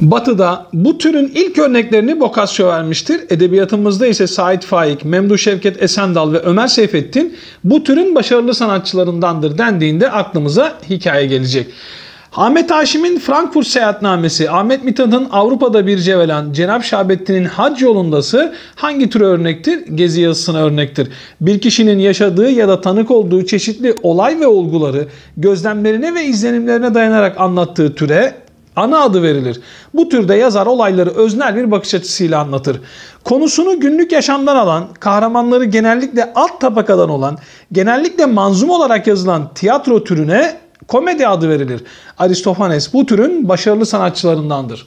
Batı'da bu türün ilk örneklerini Boccaccio vermiştir. Edebiyatımızda ise Said Faik, Memdu Şevket Esendal ve Ömer Seyfettin bu türün başarılı sanatçılarındandır dendiğinde aklımıza hikaye gelecek. Ahmet Haşim'in Frankfurt seyahatnamesi, Ahmet Mithat'ın Avrupa'da bir cevelan, Cenab Şahbettin'in Hac yolundası hangi tür örnektir? Gezi yazısına örnektir. Bir kişinin yaşadığı ya da tanık olduğu çeşitli olay ve olguları gözlemlerine ve izlenimlerine dayanarak anlattığı türe ana adı verilir. Bu türde yazar olayları öznel bir bakış açısıyla anlatır. Konusunu günlük yaşamdan alan, kahramanları genellikle alt tabakadan olan, genellikle manzum olarak yazılan tiyatro türüne komedi adı verilir. Aristofanes bu türün başarılı sanatçılarındandır.